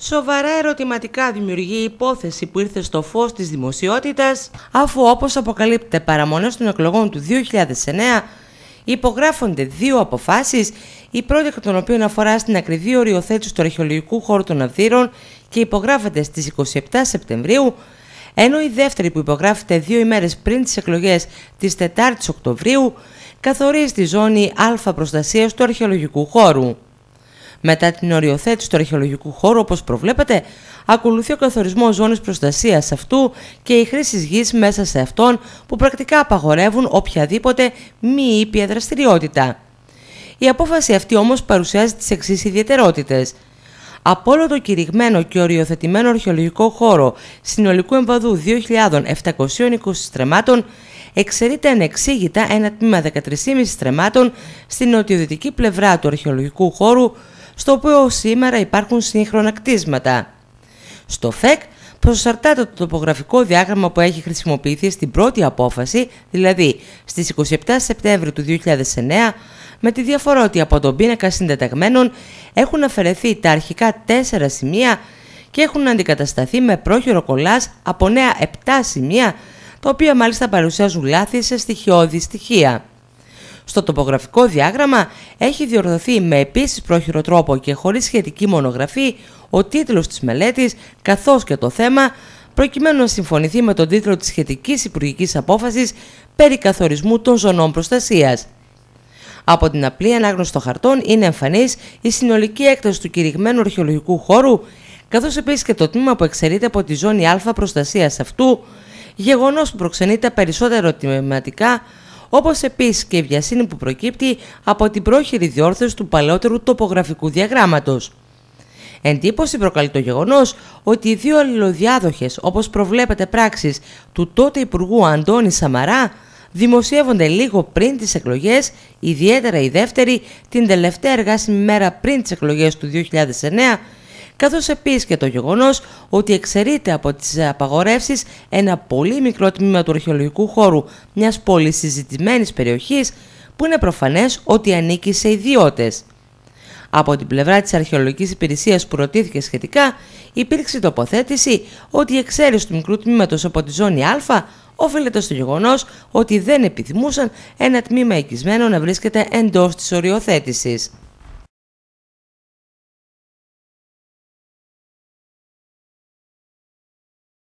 Σοβαρά ερωτηματικά δημιουργεί η υπόθεση που ήρθε στο φως της δημοσιότητας, αφού όπως αποκαλύπτεται παραμονές των εκλογών του 2009, υπογράφονται δύο αποφάσεις, η πρώτη εκ των οποίων αφορά στην ακριβή οριοθέτηση του αρχαιολογικού χώρου των Αυδείρων και υπογράφεται στις 27 Σεπτεμβρίου, ενώ η δεύτερη που υπογράφεται δύο ημέρες πριν τις εκλογές της 4 η Οκτωβρίου καθορίζει τη ζώνη Α προστασίας του αρχαιολογικού χώρου. Μετά την οριοθέτηση του αρχαιολογικού χώρου, όπως προβλέπετε, ακολουθεί ο καθορισμός ζώνης προστασίας αυτού και η χρήση γης μέσα σε αυτόν που πρακτικά απαγορεύουν οποιαδήποτε μη ήπια δραστηριότητα. Η απόφαση αυτή όμως παρουσιάζει τις εξής ιδιαιτερότητες. Από όλο το κηρυγμένο και οριοθετημένο αρχαιολογικό χώρο συνολικού εμβαδού 2.720 στρεμάτων, εξαιρείται ανεξήγητα ένα τμήμα 13,5 στρεμάτων στην νοτιοδυτική πλευρά του αρχαιολογικού χώρου στο οποίο σήμερα υπάρχουν σύγχρονα κτίσματα. Στο ΦΕΚ προσαρτάται το τοπογραφικό διάγραμμα που έχει χρησιμοποιηθεί στην πρώτη απόφαση, δηλαδή στις 27 Σεπτέμβρη του 2009, με τη διαφορά ότι από τον πίνακα συντεταγμένων έχουν αφαιρεθεί τα αρχικά τέσσερα σημεία και έχουν αντικατασταθεί με πρόχειρο κολλάς από νέα 7 σημεία, τα οποία μάλιστα παρουσιάζουν λάθη σε στοιχειώδη στοιχεία. Στο τοπογραφικό διάγραμμα έχει διορθωθεί με επίσης πρόχειρο τρόπο και χωρίς σχετική μονογραφή ο τίτλος της μελέτης καθώς και το θέμα προκειμένου να συμφωνηθεί με τον τίτλο της σχετικής υπουργικής απόφασης περί καθορισμού των ζωνών προστασίας. Από την απλή ανάγνωση των χαρτών είναι εμφανής η συνολική έκταση του κηρυγμένου αρχαιολογικού χώρου, καθώς επίσης και το τμήμα που εξαιρείται από τη ζώνη Α προστασίας αυτού, γεγονός που προξενείται περισσότερο περισσότερα όπως επίσης και η βιασύνη που προκύπτει από την πρόχειρη διόρθωση του παλαιότερου τοπογραφικού διαγράμματος. Εντύπωση προκαλεί το γεγονός ότι οι δύο αλληλοδιάδοχες, όπως προβλέπεται πράξεις του τότε Υπουργού Αντώνη Σαμαρά, δημοσιεύονται λίγο πριν τις εκλογές, ιδιαίτερα η δεύτερη, την τελευταία εργάσιμη μέρα πριν τις εκλογές του 2009, καθώς επίσης και το γεγονός ότι εξαιρείται από τις απαγορεύσεις ένα πολύ μικρό τμήμα του αρχαιολογικού χώρου μιας πολύ συζητημένης περιοχής που είναι προφανές ότι ανήκει σε ιδιώτες. Από την πλευρά της αρχαιολογικής υπηρεσίας που ρωτήθηκε σχετικά, υπήρξε τοποθέτηση ότι η εξαίρεση του μικρού τμήματος από τη ζώνη Α οφείλεται στο γεγονός ότι δεν επιθυμούσαν ένα τμήμα οικισμένο να βρίσκεται εντός της οριοθέτησης.